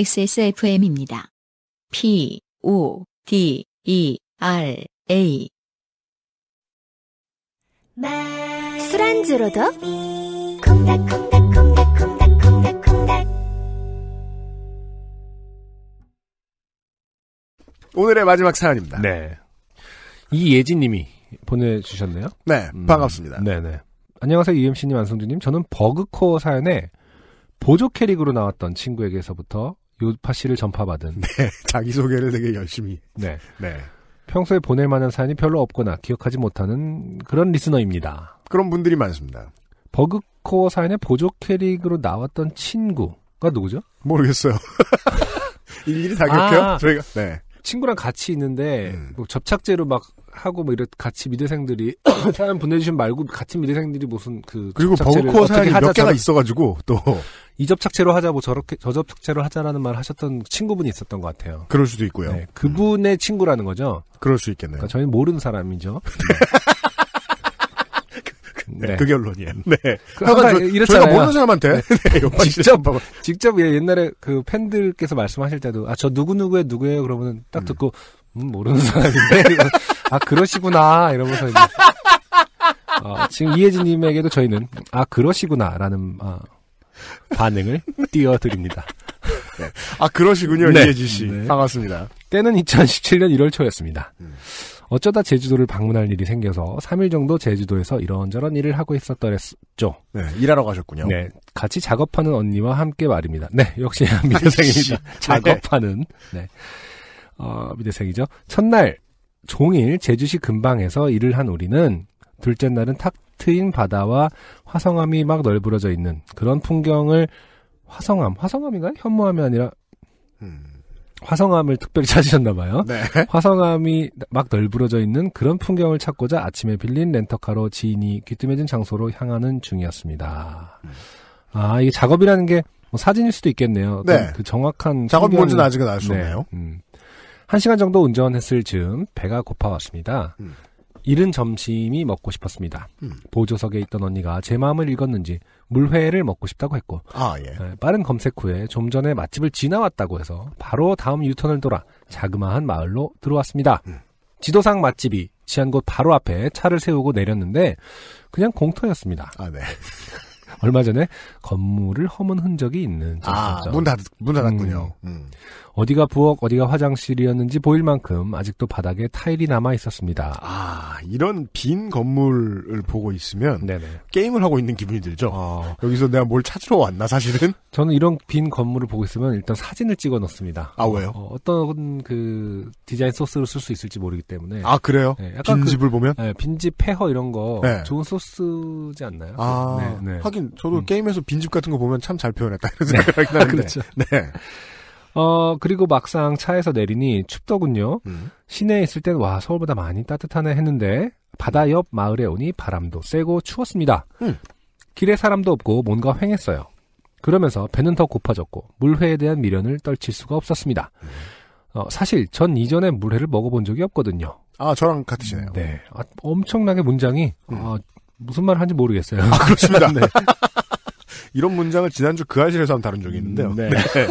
XSFM입니다. P, O, D, E, R, A. 술안주로도 콩닥콩닥콩닥콩닥콩닥콩닥. 오늘의 마지막 사연입니다. 네. 이예진님이 보내주셨네요. 네, 음, 반갑습니다. 네네. 네. 안녕하세요, UMC님, 안성준님. 저는 버그코어 사연에 보조 캐릭으로 나왔던 친구에게서부터 요파 씨를 전파받은. 네. 자기소개를 되게 열심히. 네. 네. 평소에 보낼 만한 사연이 별로 없거나 기억하지 못하는 그런 리스너입니다. 그런 분들이 많습니다. 버그코어 사연의 보조 캐릭으로 나왔던 친구가 누구죠? 모르겠어요. 일일이 다 기억해요? 아, 저희가. 네. 친구랑 같이 있는데 음. 뭐 접착제로 막 하고 뭐 이런 같이 미대생들이 사연 보내주신 말고 같이 미대생들이 무슨 그 그리고 버그코어 사연이 몇 개가 있어가지고 또 이 접착제로 하자 뭐 저렇게 저 접착제로 하자라는 말 하셨던 친구분이 있었던 것 같아요. 그럴 수도 있고요. 네, 그분의 음. 친구라는 거죠. 그럴 수 있겠네요. 그러니까 저희는 모르는 사람이죠. 네, 네. 그 결론이에요. 네. 네. 그 아까 이랬잖아요. 저가 모르는 사람한테 네. 네, 직접 뭐, 직접 예, 옛날에 그 팬들께서 말씀하실 때도 아저 누구 누구의 누구예요 그러면 딱 음. 듣고 음, 모르는 사람인데 아 그러시구나 이러면서 이제, 어, 지금 이혜진님에게도 저희는 아 그러시구나라는 어, 반응을 띄워드립니다. 네. 아 그러시군요 네. 이혜진 씨 반갑습니다. 때는 2017년 1월 초였습니다. 음. 어쩌다 제주도를 방문할 일이 생겨서 3일 정도 제주도에서 이런저런 일을 하고 있었더랬죠. 네, 일하러 가셨군요. 네, 같이 작업하는 언니와 함께 말입니다. 네, 역시 미대생입니다. 네. 작업하는. 네. 어, 미대생이죠. 첫날 종일 제주시 근방에서 일을 한 우리는 둘째 날은 탁 트인 바다와 화성암이 막 널브러져 있는 그런 풍경을 화성암, 화성암인가요? 현무암이 아니라 음. 화성암을 특별히 찾으셨나 봐요. 네. 화성암이 막 널브러져 있는 그런 풍경을 찾고자 아침에 빌린 렌터카로 지인이 귀뜸해진 장소로 향하는 중이었습니다. 아 이게 작업이라는 게뭐 사진일 수도 있겠네요. 네. 그 정확한 작업 뭔지는 아직은 알수 네. 없네요. 네. 음. 한 시간 정도 운전했을 즈음 배가 고파왔습니다. 음. 이른 점심이 먹고 싶었습니다. 음. 보조석에 있던 언니가 제 마음을 읽었는지 물회를 먹고 싶다고 했고 아, 예. 빠른 검색 후에 좀 전에 맛집을 지나왔다고 해서 바로 다음 유턴을 돌아 자그마한 마을로 들어왔습니다. 음. 지도상 맛집이 지한 곳 바로 앞에 차를 세우고 내렸는데 그냥 공터였습니다. 아, 네. 얼마 전에 건물을 허문 흔적이 있는 아, 문 닫, 문 닫았군요. 음. 음. 어디가 부엌, 어디가 화장실이었는지 보일 만큼 아직도 바닥에 타일이 남아 있었습니다. 아, 이런 빈 건물을 보고 있으면 네네. 게임을 하고 있는 기분이 들죠. 어. 여기서 내가 뭘 찾으러 왔나 사실은? 저는 이런 빈 건물을 보고 있으면 일단 사진을 찍어 넣습니다. 아 왜요? 어, 어떤 그 디자인 소스로 쓸 수 있을지 모르기 때문에. 아 그래요? 네, 빈 그 집을 그, 보면? 네, 빈집 폐허 이런 거 네. 좋은 소스지 않나요? 아 네, 네. 하긴 저도 음. 게임에서 빈집 같은 거 보면 참 잘 표현했다 이런 네. 생각이 아, 나는데. 그렇죠. 네. 어, 그리고 막상 차에서 내리니 춥더군요. 음. 시내에 있을 땐 와, 서울보다 많이 따뜻하네 했는데 바다 옆 마을에 오니 바람도 세고 추웠습니다. 음. 길에 사람도 없고 뭔가 횡했어요. 그러면서 배는 더 고파졌고 물회에 대한 미련을 떨칠 수가 없었습니다. 어, 사실 전 이전에 물회를 먹어본 적이 없거든요. 아 저랑 같으시네요. 네, 아, 엄청나게 문장이 음. 아, 무슨 말을 하는지 모르겠어요. 아, 그렇습니다. 네. 이런 문장을 지난주 그 아실에서 한 다른 적이 있는데요. 네. 네.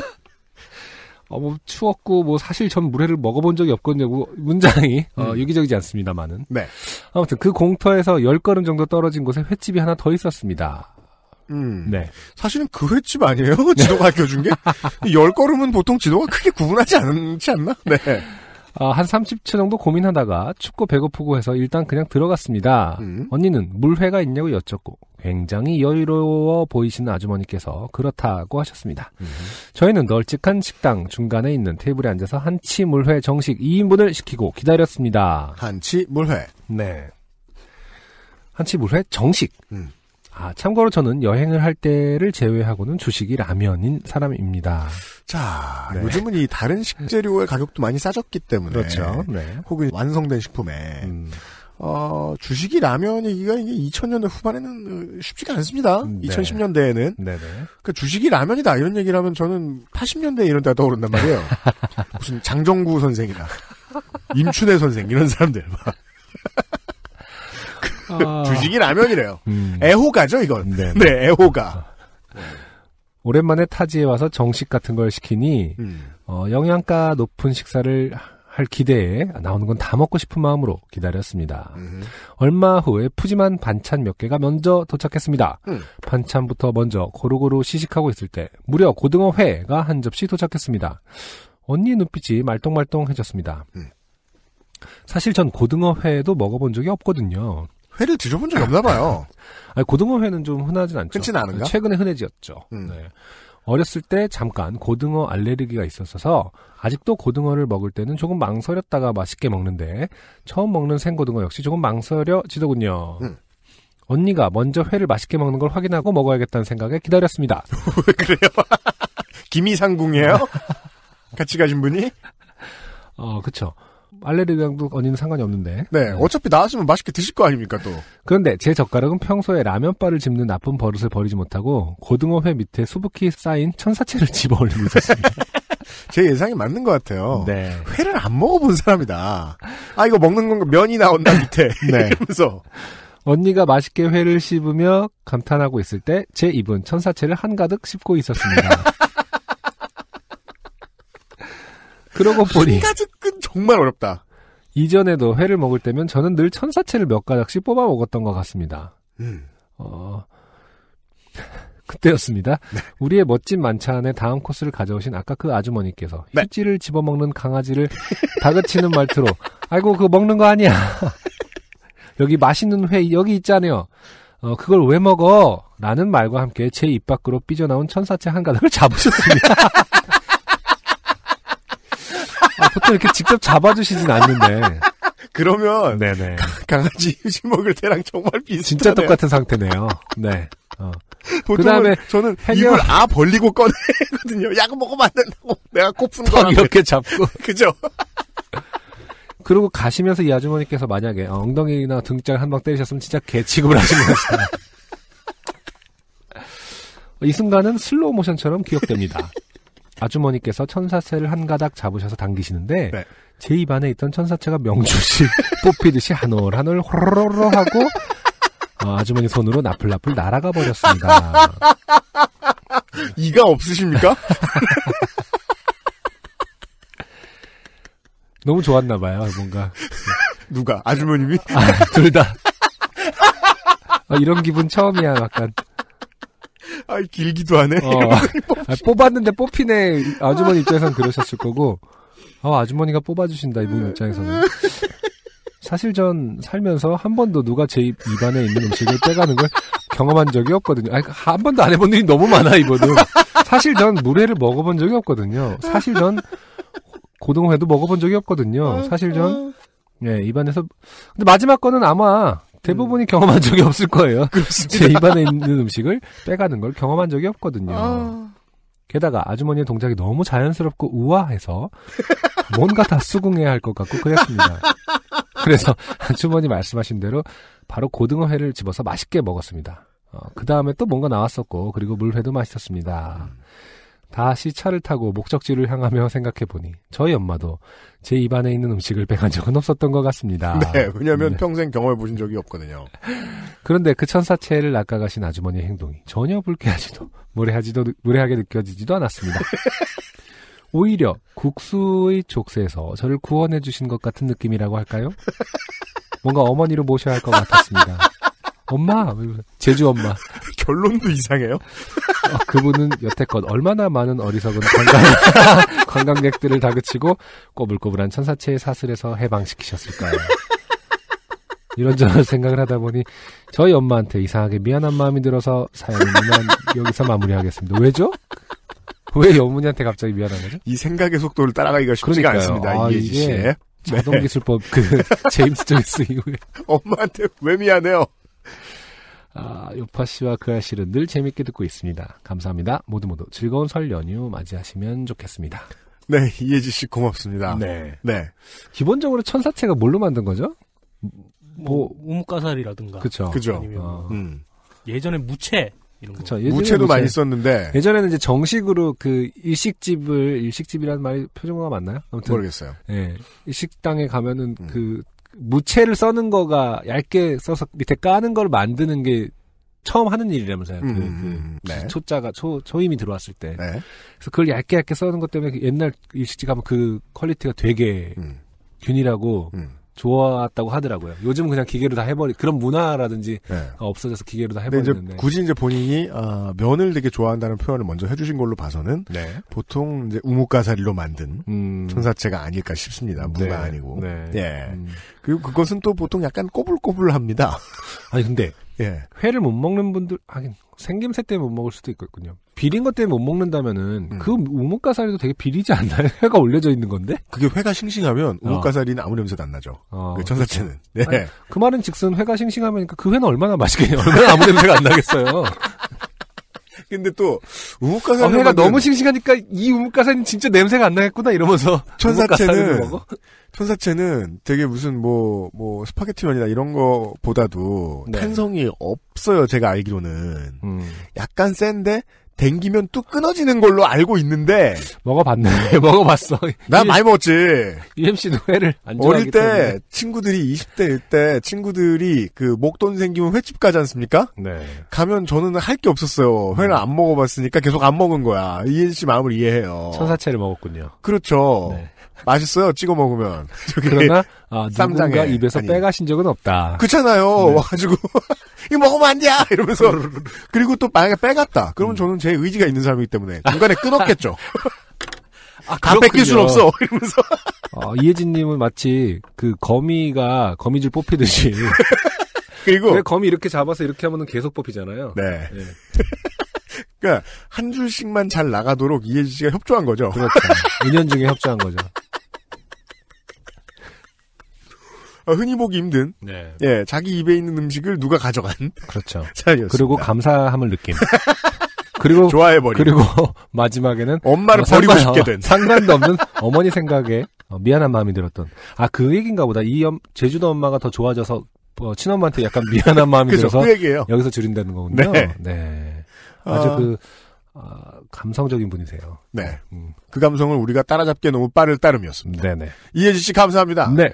어, 뭐, 추웠고, 뭐, 사실 전 물회를 먹어본 적이 없거든요. 뭐 문장이, 어, 음. 어, 유기적이지 않습니다만은. 네. 아무튼 그 공터에서 열 걸음 정도 떨어진 곳에 횟집이 하나 더 있었습니다. 음. 네. 사실은 그 횟집 아니에요? 지도가 알려준 게? 열 걸음은 보통 지도가 크게 구분하지 않지 않나? 네. 아, 한 30초 정도 고민하다가 춥고 배고프고 해서 일단 그냥 들어갔습니다. 음. 언니는 물회가 있냐고 여쭙고 굉장히 여유로워 보이시는 아주머니께서 그렇다고 하셨습니다. 음. 저희는 널찍한 식당 중간에 있는 테이블에 앉아서 한치 물회 정식 2인분을 시키고 기다렸습니다. 한치 물회. 네. 한치 물회 정식. 음. 아, 참고로 저는 여행을 할 때를 제외하고는 주식이 라면인 사람입니다. 자, 네. 요즘은 이 다른 식재료의 가격도 많이 싸졌기 때문에. 그렇죠. 네. 혹은 완성된 식품에. 음. 어, 주식이 라면이기가 이게 2000년대 후반에는 어, 쉽지가 않습니다. 음, 네. 2010년대에는. 네네. 그러니까 주식이 라면이다 이런 얘기를 하면 저는 80년대 이런 데가 떠오른단 말이에요. 무슨 장정구 선생이나 임춘애 선생 이런 사람들 막. 아. 주식이 라면이래요. 음. 애호가죠 이건. 네네. 네. 네, 애호가. 오랜만에 타지에 와서 정식 같은 걸 시키니 음. 어, 영양가 높은 식사를 할 기대에 나오는 건 다 먹고 싶은 마음으로 기다렸습니다. 음. 얼마 후에 푸짐한 반찬 몇 개가 먼저 도착했습니다. 음. 반찬부터 먼저 고루고루 시식하고 있을 때 무려 고등어 회가 한 접시 도착했습니다. 언니 눈빛이 말똥말똥해졌습니다. 음. 사실 전 고등어 회도 먹어본 적이 없거든요. 회를 드셔본 적이 없나 봐요. 아니, 고등어 회는 좀 흔하진 않죠. 흔치 않은가? 최근에 흔해지었죠. 음. 네. 어렸을 때 잠깐 고등어 알레르기가 있었어서 아직도 고등어를 먹을 때는 조금 망설였다가 맛있게 먹는데 처음 먹는 생고등어 역시 조금 망설여지더군요. 음. 언니가 먼저 회를 맛있게 먹는 걸 확인하고 먹어야겠다는 생각에 기다렸습니다. 왜 그래요? 김이상궁이에요? 같이 가신 분이? 어, 그쵸. 알레르기랑도 언니는 상관이 없는데. 네, 네. 어차피 나왔으면 맛있게 드실 거 아닙니까 또. 그런데 제 젓가락은 평소에 라면바을 집는 나쁜 버릇을 버리지 못하고 고등어회 밑에 수북히 쌓인 천사채를 집어 올리고 있었습니다. 제 예상이 맞는 것 같아요. 네. 회를 안 먹어본 사람이다. 아 이거 먹는 건가 면이 나온다 밑에 네. 이러면서. 언니가 맛있게 회를 씹으며 감탄하고 있을 때 제 입은 천사채를 한가득 씹고 있었습니다. 그러고 보니 한 가지는 정말 어렵다. 이전에도 회를 먹을 때면 저는 늘 천사채를 몇 가닥씩 뽑아 먹었던 것 같습니다. 음. 어, 그때였습니다. 네. 우리의 멋진 만찬에 다음 코스를 가져오신 아까 그 아주머니께서 네. 휴지를 집어먹는 강아지를 다그치는 말투로 아이고 그거 먹는 거 아니야. 여기 맛있는 회 여기 있잖아요. 어, 그걸 왜 먹어? 라는 말과 함께 제 입 밖으로 삐져나온 천사채 한 가닥을 잡으셨습니다. 보통 이렇게 직접 잡아주시진 않는데. 그러면 네네. 강아지 휴지 먹을 때랑 정말 비슷해 진짜 똑같은 상태네요. 네. 어. 그다음에 저는 해결... 입을 아 벌리고 꺼내거든요. 약 먹으면 안 된다고 내가 코푼 거 이렇게 잡고 그죠. 그리고 가시면서 이 아주머니께서 만약에 어, 엉덩이나 등짝 한 방 때리셨으면 진짜 개치급을 하신 것같습니다. 이 순간은 슬로우 모션처럼 기억됩니다. 아주머니께서 천사채를 한 가닥 잡으셔서 당기시는데 네. 제 입안에 있던 천사채가 명주시 뽑히듯이 한올한올 호로로로 하고 어, 아주머니 손으로 나풀나풀 날아가 버렸습니다. 이가 없으십니까? 너무 좋았나 봐요, 뭔가. 누가? 아주머님이? 아, 둘 다. 아, 이런 기분 처음이야, 약간. 아이 길기도 하네. 어, 아, 뽑았는데 뽑히네. 아주머니 입장에선 그러셨을 거고. 아 아주머니가 뽑아주신다 이분 입장에서는. 사실 전 살면서 한 번도 누가 제 입, 입안에 있는 음식을 빼가는 걸 경험한 적이 없거든요. 아니, 한 번도 안 해본 일이 너무 많아, 이거는. 사실 전 물회를 먹어본 적이 없거든요. 사실 전 고등어회도 먹어본 적이 없거든요. 사실 전, 어. 예, 입안에서. 근데 마지막 거는 아마 대부분이 경험한 적이 없을 거예요. 제 입안에 있는 음식을 빼가는 걸 경험한 적이 없거든요. 어... 게다가 아주머니의 동작이 너무 자연스럽고 우아해서 뭔가 다 수긍해야 할 것 같고 그랬습니다. 그래서 아주머니 말씀하신 대로 바로 고등어회를 집어서 맛있게 먹었습니다. 어, 그 다음에 또 뭔가 나왔었고 그리고 물회도 맛있었습니다. 음. 다시 차를 타고 목적지를 향하며 생각해보니 저희 엄마도 제 입안에 있는 음식을 빼간 적은 없었던 것 같습니다. 네, 왜냐하면 네. 평생 경험해 보신 적이 없거든요. 그런데 그 천사체를 낚아가신 아주머니의 행동이 전혀 불쾌하지도 무례하지도 무례하게 느껴지지도 않았습니다. 오히려 국수의 족쇄에서 저를 구원해 주신 것 같은 느낌이라고 할까요? 뭔가 어머니로 모셔야 할 것 같았습니다. 엄마 제주 엄마 결론도 이상해요. 어, 그분은 여태껏 얼마나 많은 어리석은 관광, 관광객들을 다그치고 꼬불꼬불한 천사체의 사슬에서 해방시키셨을까요? 이런저런 생각을 하다 보니 저희 엄마한테 이상하게 미안한 마음이 들어서 사연은 여기서 마무리하겠습니다. 왜죠? 왜 여문이한테 갑자기 미안한 거죠? 이 생각의 속도를 따라가기가 쉽지가 그러니까요. 않습니다. 아, 이게 자동기술법 네. 그 제임스 조이스 이후에 엄마한테 왜 미안해요? 아, 요파 씨와 그 아씨는 늘 재밌게 듣고 있습니다. 감사합니다. 모두 모두 즐거운 설 연휴 맞이하시면 좋겠습니다. 네, 이예지 씨 고맙습니다. 네. 네. 기본적으로 천사체가 뭘로 만든 거죠? 뭐, 뭐 우뭇가사리라든가 그쵸. 그죠. 아니면 어. 뭐 음. 예전에 무채. 이런 그쵸. 거. 무채도 무채. 많이 썼는데 예전에는 이제 정식으로 그 일식집을 일식집이라는 말이 표준어가 맞나요? 아무튼 모르겠어요. 예, 일식당에 가면은 음. 그 무채를 써는 거가 얇게 써서 밑에 까는 걸 만드는 게 처음 하는 일이라면서요. 그, 음, 그, 그 네. 초자가 초 초임이 들어왔을 때. 네. 그래서 그걸 얇게 얇게 써는 것 때문에 그 옛날 일식집 가면 그 퀄리티가 되게 음. 균일하고 음. 좋았다고 하더라고요. 요즘은 그냥 기계로 다 해버리 그런 문화라든지 네. 없어져서 기계로 다 해버리는데 이제 굳이 이제 본인이 어, 면을 되게 좋아한다는 표현을 먼저 해주신 걸로 봐서는 네. 보통 이제 우뭇가사리로 만든 음. 천사체가 아닐까 싶습니다. 문화 네. 아니고 네. 예 음. 그리고 그것은 또 보통 약간 꼬불꼬불합니다. 아니 근데 예. 회를 못 먹는 분들 하긴 생김새 때문에 못 먹을 수도 있겠군요. 비린 것 때문에 못 먹는다면은 음. 그 우뭇가사리도 되게 비리지 않나요? 회가 올려져 있는 건데? 그게 회가 싱싱하면 어. 우뭇가사리는 아무 냄새도 안 나죠. 어, 그 천사채는. 네. 아니, 그 말은 즉슨 회가 싱싱하면 그 회는 얼마나 맛있겠냐. 얼마나 아무 냄새가 안 나겠어요. 근데 또 우뭇가사리 어, 회가 만든... 너무 싱싱하니까 이 우뭇가사리는 진짜 냄새가 안 나겠구나 이러면서 천사채는 천사채는 되게 무슨 뭐뭐 뭐, 뭐 스파게티면이나 이런 거보다도 네. 탄성이 없어요 제가 알기로는 음. 약간 센데 댕기면 뚝 끊어지는 걸로 알고 있는데 먹어봤네 먹어봤어 나 많이 먹었지 UMC 노회를 어릴 때 때문에. 친구들이 20대 일 때 친구들이 그 목돈 생기면 횟집 가지 않습니까 네. 가면 저는 할 게 없었어요 회를 음. 안 먹어봤으니까 계속 안 먹은 거야 이은 씨 마음을 이해해요 천사채를 먹었군요 그렇죠 네. 맛있어요. 찍어 먹으면. 그러나 아, 쌈장가 입에서 아니, 빼가신 적은 없다. 그렇잖아요. 네. 와가지고 이거 먹으면 안 돼. 이러면서 그리고 또 만약에 빼갔다. 그러면 음. 저는 제 의지가 있는 사람이기 때문에 중간에 끊었겠죠. 아, 다 뺏길 순 없어. 이러면서. 어, 이혜진님은 마치 그 거미가 거미줄 뽑히듯이. 그리고 거미 이렇게 잡아서 이렇게 하면은 계속 뽑히잖아요. 네. 네. 그러니까 한 줄씩만 잘 나가도록 이혜진 씨가 협조한 거죠. 그렇죠. 2년 중에 협조한 거죠. 아, 흔히 보기 힘든 네. 예 자기 입에 있는 음식을 누가 가져간 그렇죠. 사연이었습니다. 그리고 감사함을 느낀. 그리고 좋아해 버리 그리고 마지막에는 엄마를 어, 버리고 상관, 싶게 된 상관도 없는 어머니 생각에 어, 미안한 마음이 들었던 아 그얘기인가 보다 이 엄, 제주도 엄마가 더 좋아져서 어, 친엄마한테 약간 미안한 마음이 그쵸, 들어서 그 여기서 줄인다는 거군요. 네, 네. 아. 아주 아... 그 아, 감성적인 분이세요. 네, 음. 그 감성을 우리가 따라잡기에 너무 빠를 따름이었습니다. 네네. 이혜지 씨 감사합니다. 네.